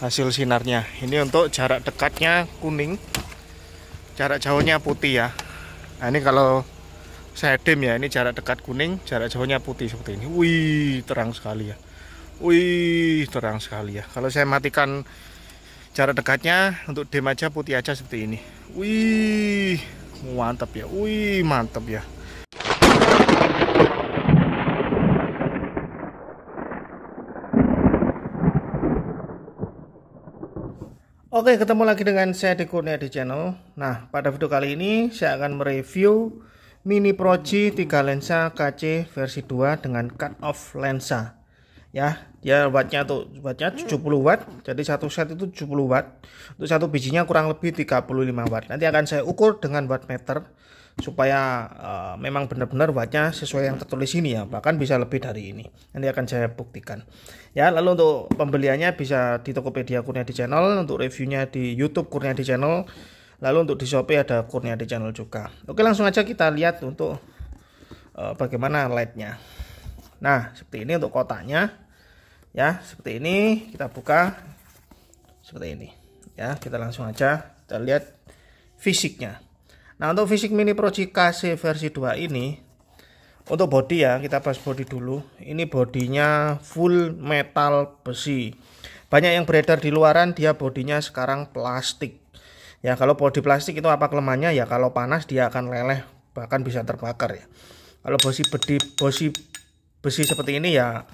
hasil sinarnya ini untuk jarak dekatnya kuning jarak jauhnya putih ya nah ini kalau saya dim ya ini jarak dekat kuning jarak jauhnya putih seperti ini wih terang sekali ya wih terang sekali ya kalau saya matikan jarak dekatnya untuk dim aja putih aja seperti ini wih mantap ya wih mantap ya Oke, ketemu lagi dengan saya di Kurnia di channel. Nah, pada video kali ini saya akan mereview Mini Pro Proji 3 lensa KC versi 2 dengan cut off lensa. Ya, dia wattnya tuh wattnya 70 watt. Jadi satu set itu 70 watt. Untuk satu bijinya kurang lebih 35 watt. Nanti akan saya ukur dengan wattmeter. meter supaya uh, memang benar-benar wattnya sesuai yang tertulis ini ya bahkan bisa lebih dari ini nanti akan saya buktikan ya lalu untuk pembeliannya bisa di Tokopedia Kurnia di channel untuk reviewnya di YouTube Kurnia di channel lalu untuk di Shopee ada Kurnia di channel juga oke langsung aja kita lihat untuk uh, bagaimana lightnya nah seperti ini untuk kotaknya ya seperti ini kita buka seperti ini ya kita langsung aja kita lihat fisiknya Nah untuk fisik mini pro JKC versi 2 ini untuk body ya kita bahas body dulu ini bodinya full metal besi banyak yang beredar di luaran dia bodinya sekarang plastik ya kalau body plastik itu apa kelemahannya ya kalau panas dia akan leleh bahkan bisa terbakar ya kalau besi bedi besi besi seperti ini ya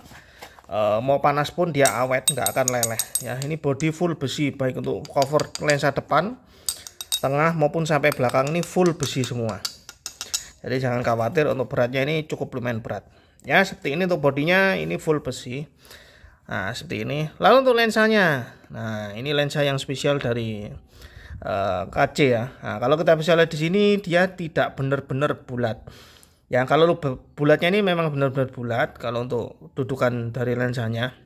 e, mau panas pun dia awet nggak akan leleh ya ini body full besi baik untuk cover lensa depan tengah maupun sampai belakang ini full besi semua jadi jangan khawatir untuk beratnya ini cukup lumayan berat ya seperti ini untuk bodinya ini full besi nah seperti ini lalu untuk lensanya nah ini lensa yang spesial dari uh, eh, KC ya nah, kalau kita bisa lihat di sini dia tidak benar-benar bulat ya kalau bulatnya ini memang benar-benar bulat kalau untuk dudukan dari lensanya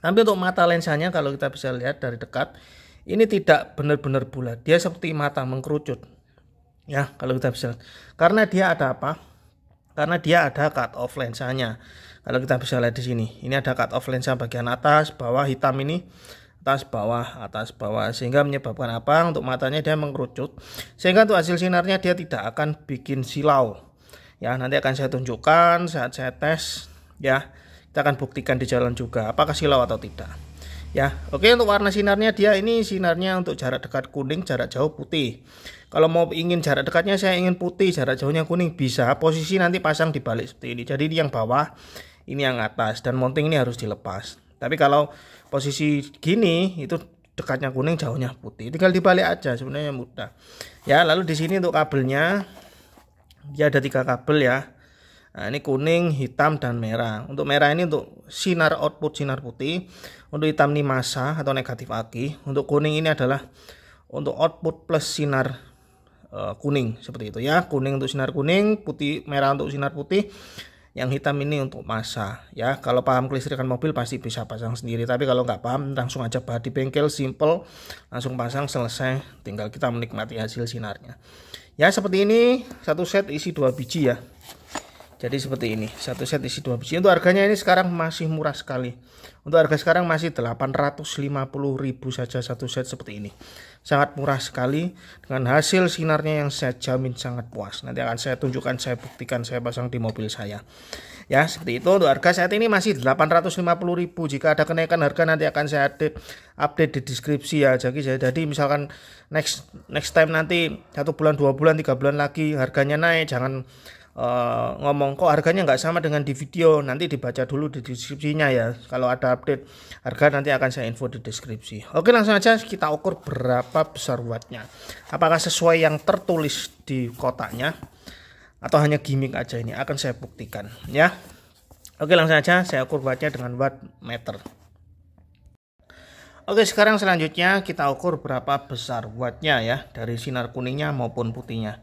tapi untuk mata lensanya kalau kita bisa lihat dari dekat ini tidak benar-benar bulat. Dia seperti mata mengkerucut. Ya, kalau kita bisa. Karena dia ada apa? Karena dia ada cut off lensanya. Kalau kita bisa lihat di sini, ini ada cut off lensa bagian atas, bawah hitam ini atas bawah atas bawah sehingga menyebabkan apa untuk matanya dia mengkerucut sehingga untuk hasil sinarnya dia tidak akan bikin silau ya nanti akan saya tunjukkan saat saya tes ya kita akan buktikan di jalan juga apakah silau atau tidak ya oke untuk warna sinarnya dia ini sinarnya untuk jarak dekat kuning jarak jauh putih kalau mau ingin jarak dekatnya saya ingin putih jarak jauhnya kuning bisa posisi nanti pasang dibalik seperti ini jadi ini yang bawah ini yang atas dan mounting ini harus dilepas tapi kalau posisi gini itu dekatnya kuning jauhnya putih tinggal dibalik aja sebenarnya mudah ya lalu di sini untuk kabelnya dia ada tiga kabel ya Nah, ini kuning, hitam, dan merah. Untuk merah ini untuk sinar output sinar putih. Untuk hitam ini masa atau negatif aki. Untuk kuning ini adalah untuk output plus sinar uh, kuning seperti itu ya. Kuning untuk sinar kuning, putih merah untuk sinar putih. Yang hitam ini untuk masa ya. Kalau paham kelistrikan mobil pasti bisa pasang sendiri. Tapi kalau nggak paham langsung aja bah di bengkel simple, langsung pasang selesai. Tinggal kita menikmati hasil sinarnya. Ya seperti ini satu set isi dua biji ya jadi seperti ini satu set isi dua biji untuk harganya ini sekarang masih murah sekali untuk harga sekarang masih 850.000 saja satu set seperti ini sangat murah sekali dengan hasil sinarnya yang saya jamin sangat puas nanti akan saya tunjukkan saya buktikan saya pasang di mobil saya ya seperti itu untuk harga saat ini masih 850.000 jika ada kenaikan harga nanti akan saya update, update di deskripsi ya jadi jadi misalkan next next time nanti satu bulan dua bulan tiga bulan lagi harganya naik jangan Eh, ngomong kok harganya nggak sama dengan di video nanti dibaca dulu di deskripsinya ya kalau ada update harga nanti akan saya info di deskripsi oke langsung aja kita ukur berapa besar wattnya apakah sesuai yang tertulis di kotaknya atau hanya gimmick aja ini akan saya buktikan ya oke langsung aja saya ukur wattnya dengan watt meter Oke sekarang selanjutnya kita ukur berapa besar wattnya ya dari sinar kuningnya maupun putihnya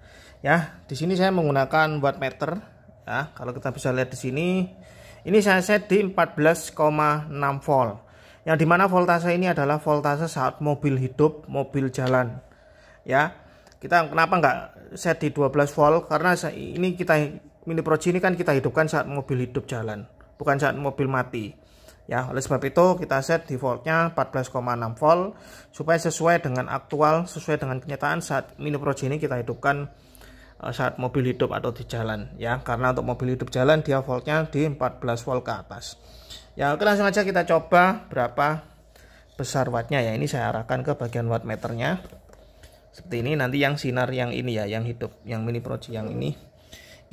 ya di sini saya menggunakan watt meter ya kalau kita bisa lihat di sini ini saya set di 14,6 volt yang dimana voltase ini adalah voltase saat mobil hidup mobil jalan ya kita kenapa nggak set di 12 volt karena ini kita mini pro ini kan kita hidupkan saat mobil hidup jalan bukan saat mobil mati ya oleh sebab itu kita set di voltnya 14,6 volt supaya sesuai dengan aktual sesuai dengan kenyataan saat mini pro ini kita hidupkan Eh, saat mobil hidup atau di jalan ya karena untuk mobil hidup jalan dia voltnya di 14 volt ke atas ya oke langsung aja kita coba berapa besar wattnya ya ini saya arahkan ke bagian wattmeternya seperti ini nanti yang sinar yang ini ya yang hidup yang mini proji yang ini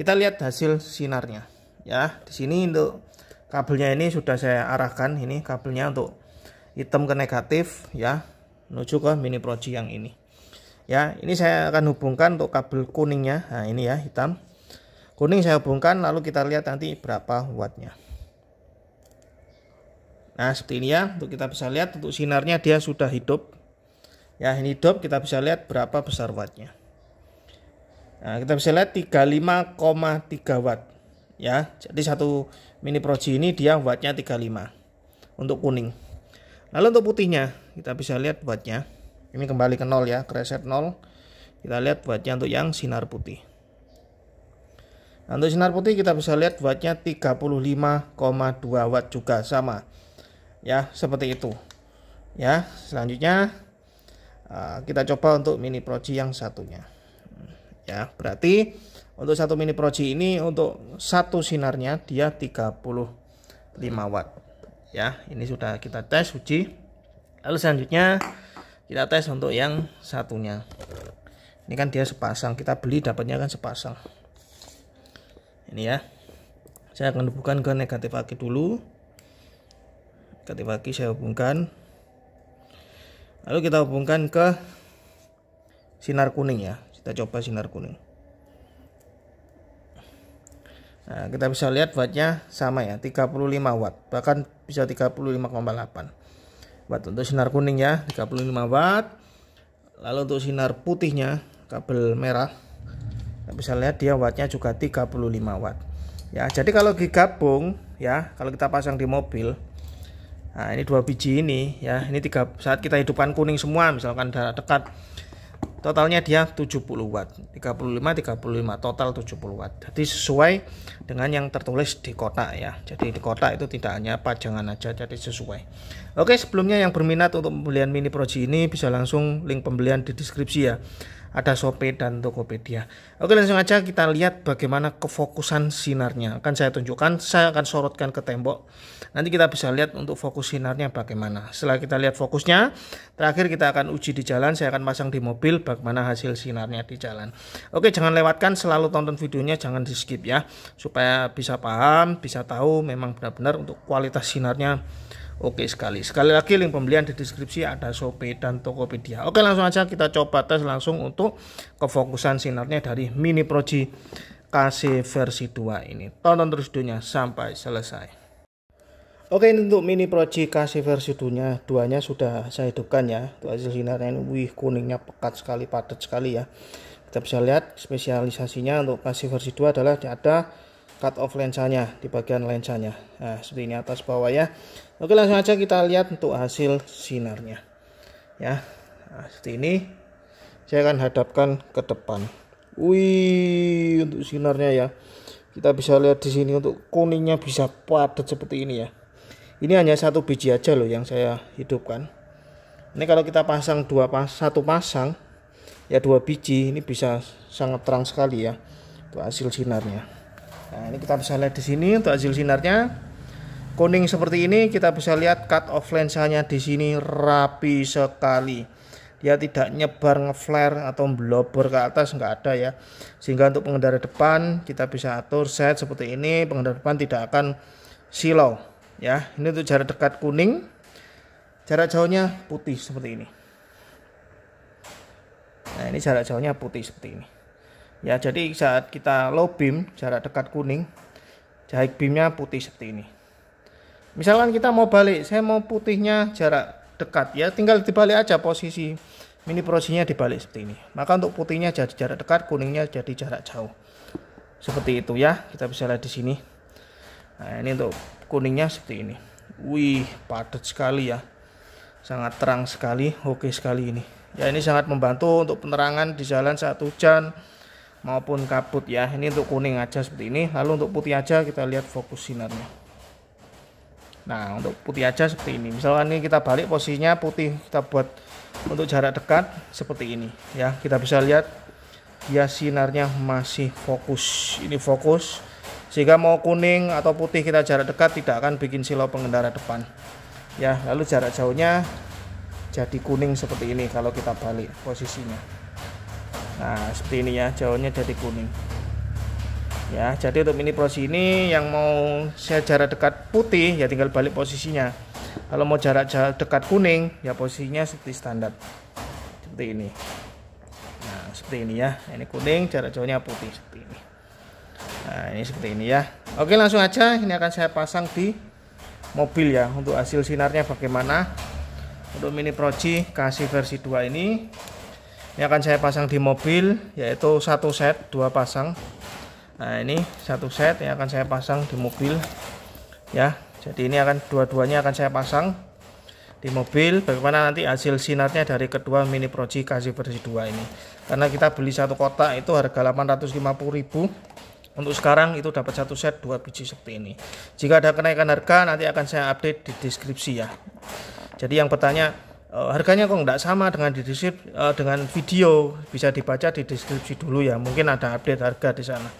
kita lihat hasil sinarnya ya di sini untuk kabelnya ini sudah saya arahkan ini kabelnya untuk hitam ke negatif ya menuju ke mini proji yang ini ya ini saya akan hubungkan untuk kabel kuningnya nah ini ya hitam kuning saya hubungkan lalu kita lihat nanti berapa wattnya nah seperti ini ya untuk kita bisa lihat untuk sinarnya dia sudah hidup ya ini hidup kita bisa lihat berapa besar wattnya nah kita bisa lihat 35,3 watt ya jadi satu mini proji ini dia wattnya 35 untuk kuning lalu untuk putihnya kita bisa lihat wattnya ini kembali ke nol ya ke reset nol kita lihat buatnya untuk yang sinar putih nah, untuk sinar putih kita bisa lihat buatnya 35,2 watt juga sama ya seperti itu ya selanjutnya eh, kita coba untuk mini proji yang satunya ya berarti untuk satu mini proji ini untuk satu sinarnya dia 35 watt ya ini sudah kita tes uji lalu selanjutnya kita tes untuk yang satunya ini kan dia sepasang kita beli dapatnya kan sepasang ini ya saya akan hubungkan ke negatif aki dulu negatif aki saya hubungkan lalu kita hubungkan ke sinar kuning ya kita coba sinar kuning nah kita bisa lihat wattnya sama ya 35 watt bahkan bisa 35,8 watt untuk sinar kuning ya 35 watt lalu untuk sinar putihnya kabel merah bisa lihat dia wattnya juga 35 watt ya jadi kalau digabung ya kalau kita pasang di mobil nah ini dua biji ini ya ini tiga saat kita hidupkan kuning semua misalkan dekat totalnya dia 70 watt 35 35 total 70 watt jadi sesuai dengan yang tertulis di kotak ya jadi di kotak itu tidak hanya pajangan aja jadi sesuai oke sebelumnya yang berminat untuk pembelian mini proji ini bisa langsung link pembelian di deskripsi ya ada Shopee dan Tokopedia. Oke langsung aja kita lihat bagaimana kefokusan sinarnya. Akan saya tunjukkan, saya akan sorotkan ke tembok. Nanti kita bisa lihat untuk fokus sinarnya bagaimana. Setelah kita lihat fokusnya, terakhir kita akan uji di jalan. Saya akan pasang di mobil bagaimana hasil sinarnya di jalan. Oke jangan lewatkan, selalu tonton videonya, jangan di skip ya. Supaya bisa paham, bisa tahu memang benar-benar untuk kualitas sinarnya oke sekali sekali lagi link pembelian di deskripsi ada Shopee dan Tokopedia oke langsung aja kita coba tes langsung untuk kefokusan sinarnya dari Mini Proji KC versi 2 ini tonton terus videonya sampai selesai Oke ini untuk mini proji kasih versi dunia duanya sudah saya hidupkan ya itu hasil sinarnya ini wih kuningnya pekat sekali padat sekali ya Kita bisa lihat spesialisasinya untuk kasih versi 2 adalah ada cut off lensanya di bagian lensanya nah seperti ini atas bawah ya oke langsung aja kita lihat untuk hasil sinarnya ya nah, seperti ini saya akan hadapkan ke depan wih untuk sinarnya ya kita bisa lihat di sini untuk kuningnya bisa padat seperti ini ya ini hanya satu biji aja loh yang saya hidupkan ini kalau kita pasang dua pas satu pasang ya dua biji ini bisa sangat terang sekali ya untuk hasil sinarnya Nah, ini kita bisa lihat di sini untuk hasil sinarnya. Kuning seperti ini kita bisa lihat cut off lensanya di sini rapi sekali. Dia tidak nyebar ngeflare atau blobber ke atas nggak ada ya. Sehingga untuk pengendara depan kita bisa atur set seperti ini, pengendara depan tidak akan silau ya. Ini untuk jarak dekat kuning. Jarak jauhnya putih seperti ini. Nah, ini jarak jauhnya putih seperti ini ya jadi saat kita low beam jarak dekat kuning jahit beamnya putih seperti ini misalkan kita mau balik saya mau putihnya jarak dekat ya tinggal dibalik aja posisi mini prosinya dibalik seperti ini maka untuk putihnya jadi jarak dekat kuningnya jadi jarak jauh seperti itu ya kita bisa lihat di sini nah ini untuk kuningnya seperti ini wih padat sekali ya sangat terang sekali oke sekali ini ya ini sangat membantu untuk penerangan di jalan saat hujan maupun kabut ya ini untuk kuning aja seperti ini lalu untuk putih aja kita lihat fokus sinarnya nah untuk putih aja seperti ini misalnya ini kita balik posisinya putih kita buat untuk jarak dekat seperti ini ya kita bisa lihat dia ya, sinarnya masih fokus ini fokus sehingga mau kuning atau putih kita jarak dekat tidak akan bikin silau pengendara depan ya lalu jarak jauhnya jadi kuning seperti ini kalau kita balik posisinya nah seperti ini ya jauhnya jadi kuning ya jadi untuk mini prosi ini yang mau saya jarak dekat putih ya tinggal balik posisinya kalau mau jarak, jauh dekat kuning ya posisinya seperti standar seperti ini nah seperti ini ya ini kuning jarak jauhnya putih seperti ini nah ini seperti ini ya oke langsung aja ini akan saya pasang di mobil ya untuk hasil sinarnya bagaimana untuk mini proji kasih versi 2 ini ini akan saya pasang di mobil yaitu satu set dua pasang nah ini satu set yang akan saya pasang di mobil ya jadi ini akan dua-duanya akan saya pasang di mobil bagaimana nanti hasil sinarnya dari kedua mini proji kasih versi 2 ini karena kita beli satu kotak itu harga 850.000 untuk sekarang itu dapat satu set dua biji seperti ini jika ada kenaikan harga nanti akan saya update di deskripsi ya jadi yang bertanya Eh, harganya kok nggak sama dengan di uh, dengan video bisa dibaca di deskripsi dulu ya mungkin ada update harga di sana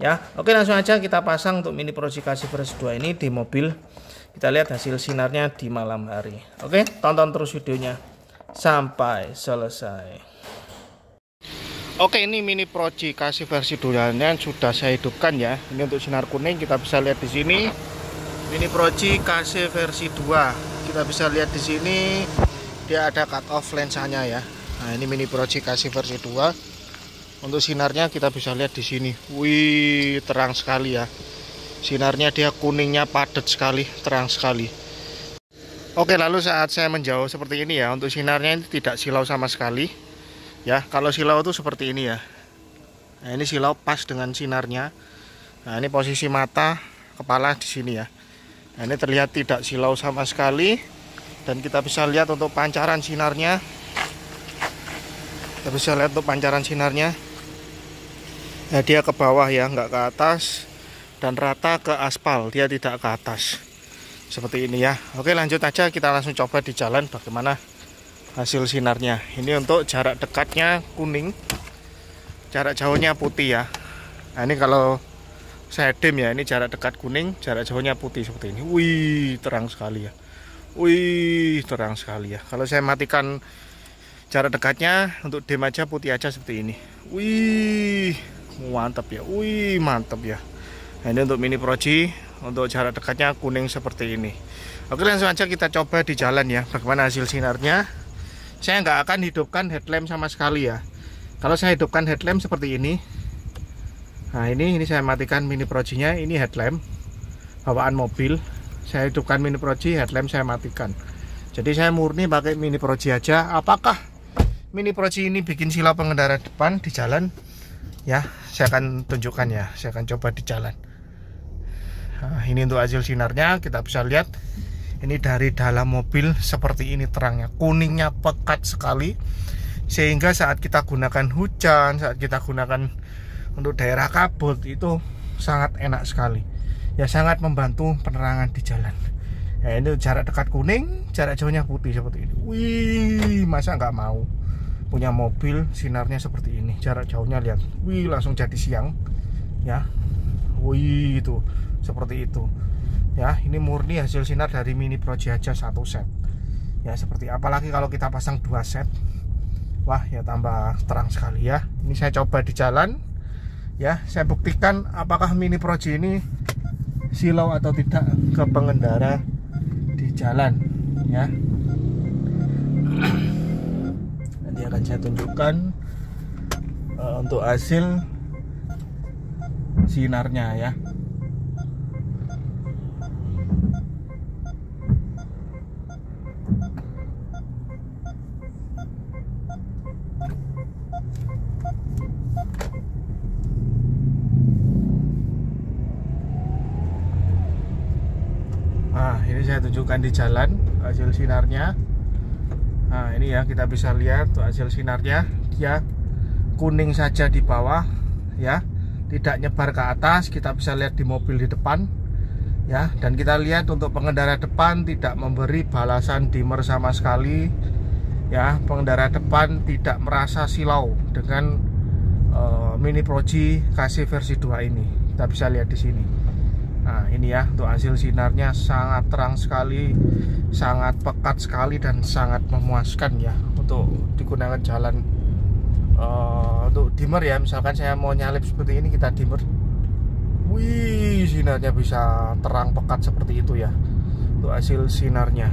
ya oke langsung aja kita pasang untuk mini prosikasi versi 2 ini di mobil kita lihat hasil sinarnya di malam hari oke tonton terus videonya sampai selesai Oke ini mini proji kasih versi yang sudah saya hidupkan ya ini untuk sinar kuning kita bisa lihat di sini mini proji kasih versi 2 kita bisa lihat di sini dia ada cut off lensanya ya nah ini mini project kasih versi 2 untuk sinarnya kita bisa lihat di sini wih terang sekali ya sinarnya dia kuningnya padat sekali terang sekali Oke lalu saat saya menjauh seperti ini ya untuk sinarnya ini tidak silau sama sekali ya kalau silau itu seperti ini ya nah ini silau pas dengan sinarnya nah ini posisi mata kepala di sini ya nah, ini terlihat tidak silau sama sekali dan kita bisa lihat untuk pancaran sinarnya kita bisa lihat untuk pancaran sinarnya Ya dia ke bawah ya nggak ke atas dan rata ke aspal dia tidak ke atas seperti ini ya Oke lanjut aja kita langsung coba di jalan bagaimana hasil sinarnya ini untuk jarak dekatnya kuning jarak jauhnya putih ya nah, ini kalau saya dim ya ini jarak dekat kuning jarak jauhnya putih seperti ini wih terang sekali ya Wih, terang sekali ya. Kalau saya matikan jarak dekatnya untuk dem aja putih aja seperti ini. Wih, mantap ya. Wih, mantap ya. Nah, ini untuk mini proji untuk jarak dekatnya kuning seperti ini. Oke, langsung aja kita coba di jalan ya. Bagaimana hasil sinarnya? Saya nggak akan hidupkan headlamp sama sekali ya. Kalau saya hidupkan headlamp seperti ini, Nah ini ini saya matikan mini projinya ini headlamp bawaan mobil saya hidupkan mini proji headlamp saya matikan jadi saya murni pakai mini proji aja apakah mini proji ini bikin silau pengendara depan di jalan ya saya akan tunjukkan ya saya akan coba di jalan nah, ini untuk hasil sinarnya kita bisa lihat ini dari dalam mobil seperti ini terangnya kuningnya pekat sekali sehingga saat kita gunakan hujan saat kita gunakan untuk daerah kabut itu sangat enak sekali ya sangat membantu penerangan di jalan ya ini jarak dekat kuning jarak jauhnya putih seperti ini wih masa nggak mau punya mobil sinarnya seperti ini jarak jauhnya lihat wih langsung jadi siang ya wih itu seperti itu ya ini murni hasil sinar dari mini proji aja satu set ya seperti apalagi kalau kita pasang dua set wah ya tambah terang sekali ya ini saya coba di jalan ya saya buktikan apakah mini proji ini silau atau tidak ke pengendara di jalan ya nanti akan saya tunjukkan uh, untuk hasil sinarnya ya bukan di jalan hasil sinarnya nah ini ya kita bisa lihat tuh hasil sinarnya dia kuning saja di bawah ya tidak nyebar ke atas kita bisa lihat di mobil di depan ya dan kita lihat untuk pengendara depan tidak memberi balasan dimmer sama sekali ya pengendara depan tidak merasa silau dengan uh, Mini Proji kasih versi 2 ini kita bisa lihat di sini Nah ini ya untuk hasil sinarnya sangat terang sekali Sangat pekat sekali dan sangat memuaskan ya Untuk digunakan jalan uh, Untuk dimmer ya misalkan saya mau nyalip seperti ini kita dimmer Wih sinarnya bisa terang pekat seperti itu ya Untuk hasil sinarnya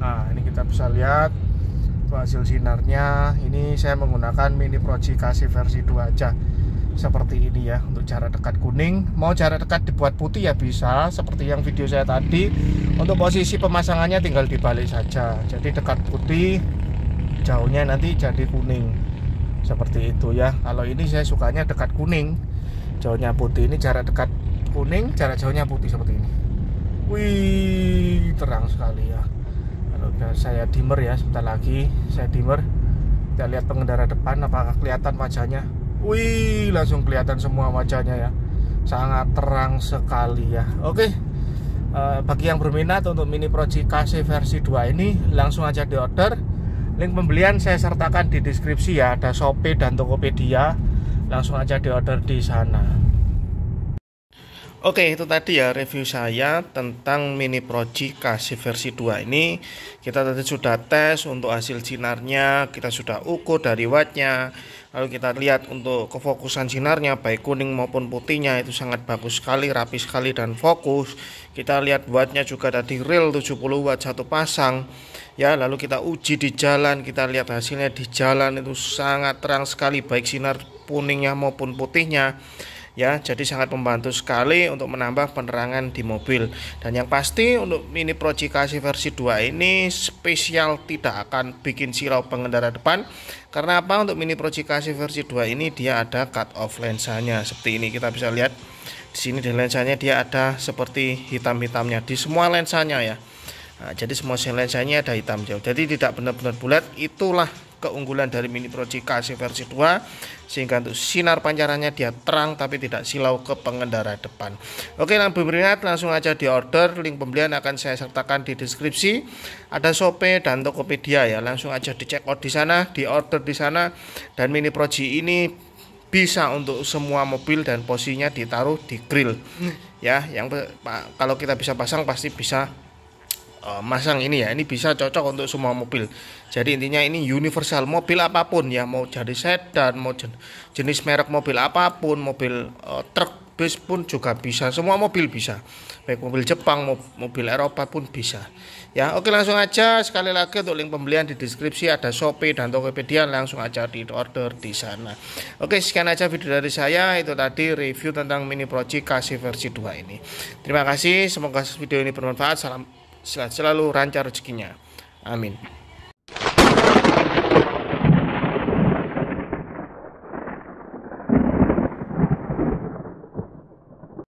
Nah ini kita bisa lihat Untuk hasil sinarnya Ini saya menggunakan mini Proji Kasih versi 2 aja seperti ini ya untuk jarak dekat kuning mau jarak dekat dibuat putih ya bisa seperti yang video saya tadi untuk posisi pemasangannya tinggal dibalik saja jadi dekat putih jauhnya nanti jadi kuning seperti itu ya kalau ini saya sukanya dekat kuning jauhnya putih ini jarak dekat kuning jarak jauhnya putih seperti ini wih terang sekali ya kalau saya dimmer ya sebentar lagi saya dimmer kita lihat pengendara depan apakah kelihatan wajahnya Wih, langsung kelihatan semua wajahnya ya. Sangat terang sekali ya. Oke. Uh, bagi yang berminat untuk mini Proji KC versi 2 ini langsung aja di order. Link pembelian saya sertakan di deskripsi ya, ada Shopee dan Tokopedia. Langsung aja di order di sana. Oke, itu tadi ya review saya tentang mini proji kasih versi 2 ini. Kita tadi sudah tes untuk hasil sinarnya, kita sudah ukur dari wattnya. Lalu kita lihat untuk kefokusan sinarnya baik kuning maupun putihnya itu sangat bagus sekali, rapi sekali dan fokus. Kita lihat wattnya juga tadi real 70 watt satu pasang. Ya, lalu kita uji di jalan, kita lihat hasilnya di jalan itu sangat terang sekali baik sinar kuningnya maupun putihnya ya jadi sangat membantu sekali untuk menambah penerangan di mobil dan yang pasti untuk mini projikasi versi 2 ini spesial tidak akan bikin silau pengendara depan karena apa untuk mini projikasi versi 2 ini dia ada cut off lensanya seperti ini kita bisa lihat di sini di lensanya dia ada seperti hitam-hitamnya di semua lensanya ya Nah, jadi semua lensanya ada hitam jauh. Jadi tidak benar-benar bulat. Itulah keunggulan dari Mini proji C KC versi 2 sehingga untuk sinar pancarannya dia terang tapi tidak silau ke pengendara depan oke yang berminat langsung aja di order link pembelian akan saya sertakan di deskripsi ada Shopee dan Tokopedia ya langsung aja dicek out di sana di order di sana dan Mini proji ini bisa untuk semua mobil dan posisinya ditaruh di grill hmm. ya yang kalau kita bisa pasang pasti bisa uh, masang ini ya ini bisa cocok untuk semua mobil jadi intinya ini universal mobil apapun ya mau jadi sedan, mau jenis merek mobil apapun, mobil uh, truk bus pun juga bisa. Semua mobil bisa. Baik mobil Jepang, mobil Eropa pun bisa. Ya, oke langsung aja sekali lagi untuk link pembelian di deskripsi ada Shopee dan Tokopedia langsung aja di order di sana. Oke, sekian aja video dari saya. Itu tadi review tentang mini Proji Kasih versi 2 ini. Terima kasih, semoga video ini bermanfaat. Salam sehat selalu, lancar rezekinya. Amin.